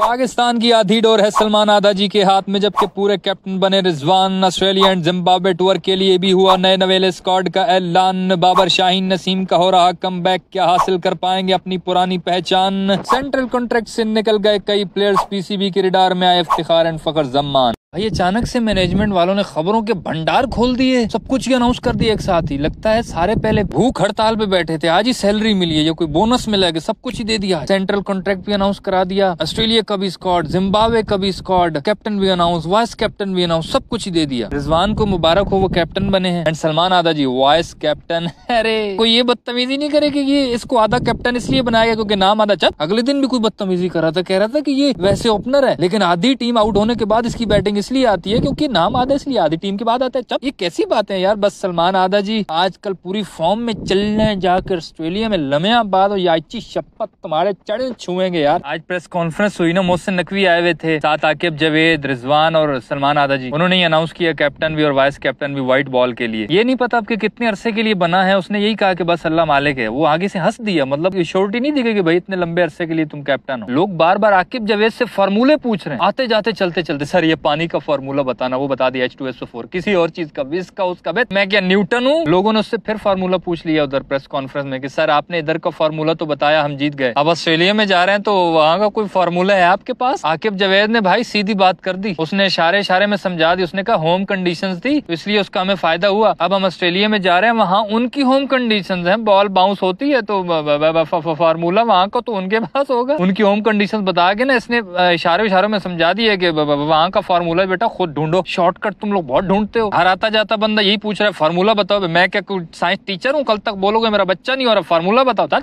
पाकिस्तान की आधी डोर है सलमान आदा जी के हाथ में जबकि पूरे कैप्टन बने Rizwan Australia and Zimbabwe tour के लिए भी हुआ नए नवेले स्कॉड का ऐलान बाबर शाहीन नसीम का हो रहा कम क्या हासिल कर पाएंगे अपनी पुरानी पहचान सेंट्रल कॉन्ट्रैक्ट से निकल गए कई प्लेयर्स पीसीबी के रिडार में आए इफ्तार एंड फखर जम्मान भाई अचानक से मैनेजमेंट वालों ने खबरों के भंडार खोल दिए सब कुछ ही अनाउंस कर दिया एक साथ ही लगता है सारे पहले भूख हड़ताल पे बैठे थे आज ही सैलरी मिली है या कोई बोनस मिला है सब कुछ ही दे दिया सेंट्रल कॉन्ट्रैक्ट भी अनाउंस करा दिया ऑस्ट्रेलिया का भी स्कॉड जिम्बाब्वे का भी स्कॉड कैप्टन भी अनाउंस वाइस कैप्टन भी अनाउंस सब कुछ ही दे दिया रिजवान को मुबारक हो वो कैप्टन बने हैं एंड सलमान आदा जी वाइस कैप्टन अरे कोई ये बदतमीजी नहीं करे की ये इसको आधा कैप्टन इसलिए बनाया गया क्योंकि नाम आधा चल अगले दिन भी कोई बदतमीजी करा था कह रहा था की ये वैसे ओपनर है लेकिन आधी टीम आउट होने के बाद इसकी बैटिंग इसलिए आती है क्योंकि नाम आधा इसलिए आधी टीम के बाद आता है तब ये कैसी बातें यार बस सलमान आदा जी आजकल पूरी फॉर्म में चल रहे हैं जाकर ऑस्ट्रेलिया में लमे बाद और याची शपथ तुम्हारे चढ़ छुएंगे यार आज प्रेस कॉन्फ्रेंस हुई ना मोहसिन नकवी आए हुए थे साथ आकेब जवेद रिजवान और सलमान आदा जी उन्होंने अनाउंस किया कैप्टन भी और वाइस कैप्टन भी व्हाइट बॉल के लिए ये नहीं पता आपके कितने अरसे के लिए बना है उसने यही कहा कि बस अल्लाह मालिक है वो आगे से हंस दिया मतलब श्योरिटी नहीं दी गई कि भाई इतने लंबे अरसे के लिए तुम कैप्टन हो लोग बार बार आकिब जवेद से फॉर्मूले पूछ रहे हैं आते जाते चलते चलते सर ये पानी का फॉर्मूला बताना वो बता दिया एच टू एसओ फोर किसी और चीज का विस का उसका बे मैं क्या न्यूटन हूँ लोगों ने उससे फिर फॉर्मूला पूछ लिया उधर प्रेस कॉन्फ्रेंस में कि सर आपने इधर का फॉर्मूला तो बताया हम जीत गए अब ऑस्ट्रेलिया में जा रहे हैं तो वहाँ का कोई फॉर्मूला है आपके पास आकिब जावेद ने भाई सीधी बात कर दी उसने इशारे इशारे में समझा दी उसने कहा होम कंडीशन थी तो इसलिए उसका हमें फायदा हुआ अब हम ऑस्ट्रेलिया में जा रहे हैं वहाँ उनकी होम कंडीशन है बॉल बाउंस होती है तो फार्मूला वहाँ का तो उनके पास होगा उनकी होम कंडीशन बता के ना इसने इशारे इशारों में समझा दिया कि वहाँ का फार्मूला बोला बेटा खुद ढूंढो शॉर्टकट तुम लोग बहुत ढूंढते हो हर आता जाता बंदा यही पूछ रहा है फार्मूला बताओ मैं क्या साइंस टीचर हूँ कल तक बोलोगे मेरा बच्चा नहीं हो रहा फार्मूला बताओ था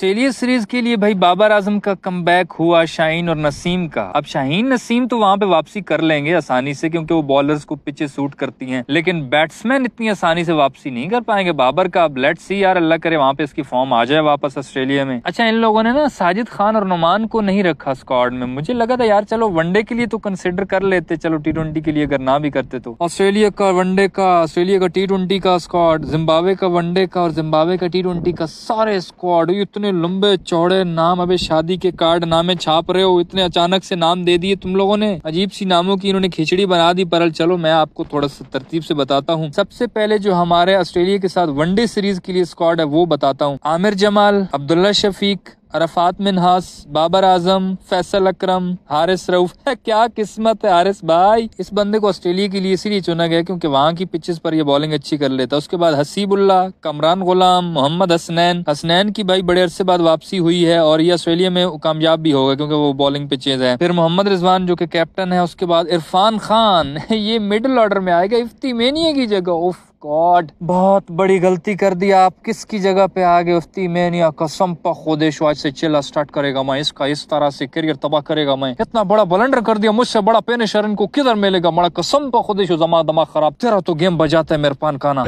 ऑस्ट्रेलिया सीरीज के लिए भाई बाबर आजम का कम हुआ शाहीन और नसीम का अब शाहीन नसीम तो वहाँ पे वापसी कर लेंगे आसानी से क्योंकि वो बॉलर्स को पीछे सूट करती हैं लेकिन बैट्समैन इतनी आसानी से वापसी नहीं कर पाएंगे बाबर का अब लेट सी यार अल्लाह करे वहाँ पे इसकी फॉर्म आ जाए वापस ऑस्ट्रेलिया में अच्छा इन लोगों ने ना साजिद खान और नुमान को नहीं रखा स्क्वाड में मुझे लगा था यार चलो वनडे के लिए तो कंसिडर कर लेते चलो टी ट्वेंटी के लिए अगर ना भी करते तो ऑस्ट्रेलिया का वनडे का ऑस्ट्रेलिया का टी ट्वेंटी का स्क्वाड जिम्बावे का वनडे का और जिम्बावे का टी ट्वेंटी का सारे स्क्वाड इतने इतने लंबे चौड़े नाम अभी शादी के कार्ड नामे छाप रहे हो इतने अचानक से नाम दे दिए तुम लोगों ने अजीब सी नामों की इन्होंने खिचड़ी बना दी परल चलो मैं आपको थोड़ा सा तरतीब से बताता हूँ सबसे पहले जो हमारे ऑस्ट्रेलिया के साथ वनडे सीरीज के लिए स्कॉड है वो बताता हूँ आमिर जमाल अब्दुल्ला शफीक अरफात मिनहास बाबर आजम फैसल अक्रम हारिस रऊफ क्या किस्मत है हारिस भाई इस बंदे को ऑस्ट्रेलिया के लिए इसीलिए चुना गया क्योंकि वहां की पिचेस पर ये बॉलिंग अच्छी कर लेता उसके बाद हसीबुल्ला कमरान गुलाम मोहम्मद हसनैन हसनैन की भाई बड़े अरसे बाद वापसी हुई है और ये ऑस्ट्रेलिया में कामयाब भी होगा क्योंकि वो बॉलिंग पिचेज है फिर मोहम्मद रिजवान जो की कैप्टन है उसके बाद इरफान खान ये मिडिल ऑर्डर में आएगा इफ्ती मेनिया की जगह उफ गॉड बहुत बड़ी गलती कर दी आप किसकी जगह पे आ गए उसकी मैनिया कसम पर आज से चिल्ला स्टार्ट करेगा मैं इसका इस तरह से करियर तबाह करेगा मैं इतना बड़ा बलंडर कर दिया मुझसे बड़ा पेने शरण को किधर मिलेगा बड़ा कसम पर जमा दमा खराब तेरा तो गेम बजाता है मेरे पान खाना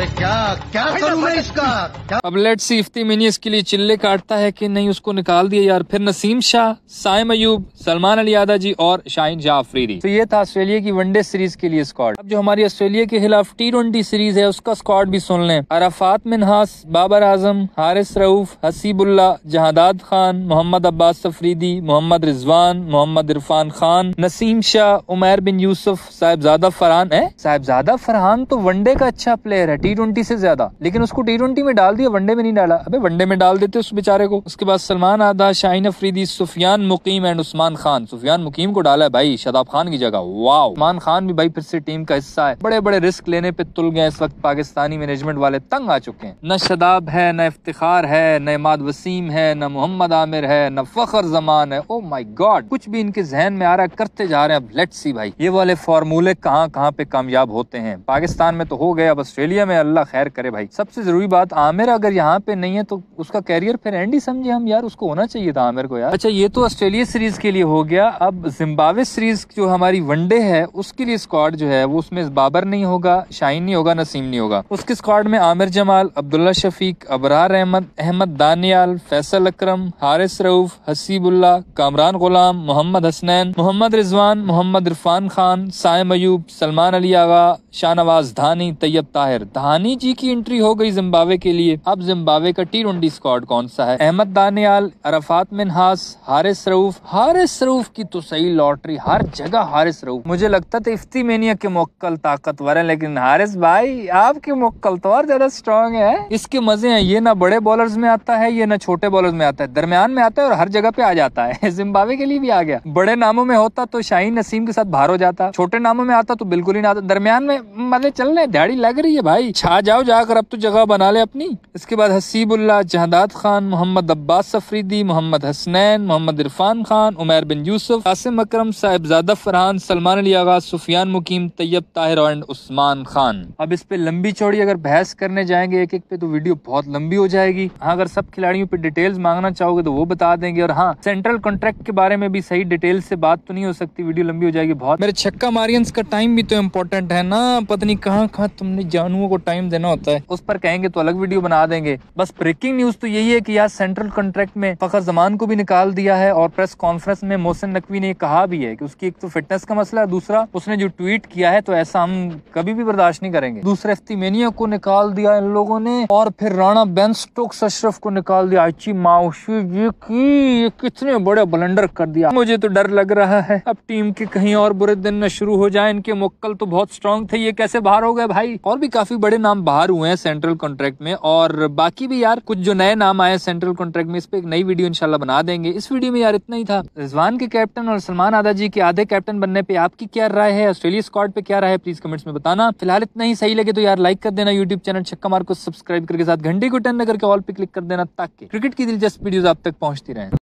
अब लेट सी इफ्ती मिनी इसके लिए चिल्ले काटता है की नहीं उसको निकाल दिया यार फिर नसीम शाह साइम अयूब सलमान अली यादा जी और शाहिन जाफरी तो ये था ऑस्ट्रेलिया की वनडे सीरीज के लिए स्कॉट अब जो हमारी ऑस्ट्रेलिया के खिलाफ टी सीरीज है उसका स्कॉट भी सुन लें अराफात मिनहास बाबर आजम हारिस रऊफ हसीबुल्ला जहादाद खान मोहम्मद अब्बास सफरीदी मोहम्मद रिजवान मोहम्मद इरफान खान नसीम शाह उमैर बिन यूसुफ साहेबजादा फरहान है साहेबजादा फरहान तो वनडे का अच्छा प्लेयर है टी ट्वेंटी से ज्यादा लेकिन उसको टी ट्वेंटी में डाल दिया वनडे में नहीं डाला अभी वनडे में डाल देते उस बेचारे को उसके बाद सलमान आदा शाहीन अफरीदी सुफियान मुकीम एंड उस्मान खान सुफियान मुकीम को डाला है भाई शदाब खान की जगह वाह उस्मान खान भी भाई फिर से टीम का हिस्सा है बड़े बड़े रिस्क लेने पे तुल गए इस वक्त पाकिस्तानी मैनेजमेंट वाले तंग आ चुके हैं न शदाब है न इफ्तार है न इमाद वसीम है न मोहम्मद आमिर है न फखर जमान है ओ माई गॉड कुछ भी इनके जहन में आ रहा है करते जा रहे हैं अब लेट सी भाई ये वाले फार्मूले कहाँ कहाँ पे कामयाब होते हैं पाकिस्तान में तो हो गए अब ऑस्ट्रेलिया में अल्लाह खैर करे भाई सबसे जरूरी बात आमिर अगर यहाँ पे नहीं है तो उसका कैरियर फिर एंड ही समझे हम यार उसको होना चाहिए था आमिर को यार अच्छा ये तो ऑस्ट्रेलिया सीरीज के लिए हो गया अब जिम्बावे सीरीज जो हमारी वनडे है उसके लिए स्क्वाड जो है वो उसमें बाबर नहीं होगा शाइन नहीं होगा नसीम नहीं होगा होगा उसके स्क्वाड में आमिर जमाल अब्दुल्ला शफीक अबरार अहमद अहमद दानियाल फैसल अक्रम हारिस रऊफ हसीबुल्ला कामरान गुलाम मोहम्मद हसनैन मोहम्मद रिजवान मोहम्मद इरफान खान साय मयूब सलमान अली आगा शाहनवाज धानी तैयब ताहिर धानी जी की एंट्री हो गई जिम्बावे के लिए अब जिम्बावे का टी ट्वेंटी स्क्वाड कौन सा है अहमद दानियाल अरफात मिनहास हारिस रऊफ हारिस रऊफ की तो सही लॉटरी हर जगह हारिस रऊफ मुझे लगता था इफ्ती मेनिया के मोकल ताकतवर है लेकिन हारिस भाई आप आपकी मुक्कल तो और ज्यादा स्ट्रांग है इसके मजे हैं ये ना बड़े बॉलर्स में आता है ये ना छोटे बॉलर्स में आता है दरमियान में आता है और हर जगह पे आ जाता है जिम्बावे के लिए भी आ गया बड़े नामों में होता तो शाहीन नसीम के साथ बाहर हो जाता छोटे नामों में आता तो बिल्कुल ही ना आता दरमियान में मजे चल रहे दाड़ी लग रही है भाई छा जाओ जाकर अब तो जगह बना ले अपनी इसके बाद हसीबुल्ला जहादात खान मोहम्मद अब्बास सफरीदी मोहम्मद हसनैन मोहम्मद इरफान खान उमैर बिन यूसुफ आसिम अक्रम साहिबजादा फरहान सलमान अली आगा सुफियान मुकीम तैयब ताहिर एंड उस्मान खान अब इस पे लंबी लंबी चौड़ी अगर बहस करने जाएंगे एक एक पे तो वीडियो बहुत लंबी हो जाएगी हाँ अगर सब खिलाड़ियों पे डिटेल्स मांगना चाहोगे तो वो बता देंगे और हाँ सेंट्रल कॉन्ट्रैक्ट के बारे में भी सही डिटेल से बात तो नहीं हो सकती वीडियो लंबी हो जाएगी बहुत मेरे छक्का मारियंस का टाइम भी तो इम्पोर्टेंट है ना पत्नी कहाँ कहाँ तुमने जानुओं को टाइम देना होता है उस पर कहेंगे तो अलग वीडियो बना देंगे बस ब्रेकिंग न्यूज तो यही है की यार सेंट्रल कॉन्ट्रैक्ट में फखर जमान को भी निकाल दिया है और प्रेस कॉन्फ्रेंस में मोहसिन नकवी ने कहा भी है की उसकी एक तो फिटनेस का मसला है दूसरा उसने जो ट्वीट किया है तो ऐसा हम कभी भी बर्दाश्त नहीं करेंगे दूसरे मेनिया को निकाल दिया इन लोगों ने और फिर राणा बेन स्टोक्स अशरफ को निकाल दिया अच्छी माउशी जी की ये कितने बड़े बलंडर कर दिया मुझे तो डर लग रहा है अब टीम के कहीं और बुरे दिन न शुरू हो जाए इनके मुक्कल तो बहुत स्ट्रांग थे ये कैसे बाहर हो गए भाई और भी काफी बड़े नाम बाहर हुए हैं सेंट्रल कॉन्ट्रैक्ट में और बाकी भी यार कुछ जो नए नाम आए सेंट्रल कॉन्ट्रैक्ट में इस पे एक नई वीडियो इनशाला बना देंगे इस वीडियो में यार इतना ही था रिजवान के कैप्टन और सलमान आदा जी के आधे कैप्टन बनने पे आपकी क्या राय है ऑस्ट्रेलिया स्क्वाड पे क्या राय है प्लीज कमेंट्स में बताना फिलहाल इतना ही सही लगे तो यार यार लाइक कर देना यूट्यूब चैनल छक्का मार को सब्सक्राइब करके साथ घंटे को टन करके ऑल पे क्लिक कर देना ताकि क्रिकेट की दिलचस्प वीडियो आप तक पहुंचती रहे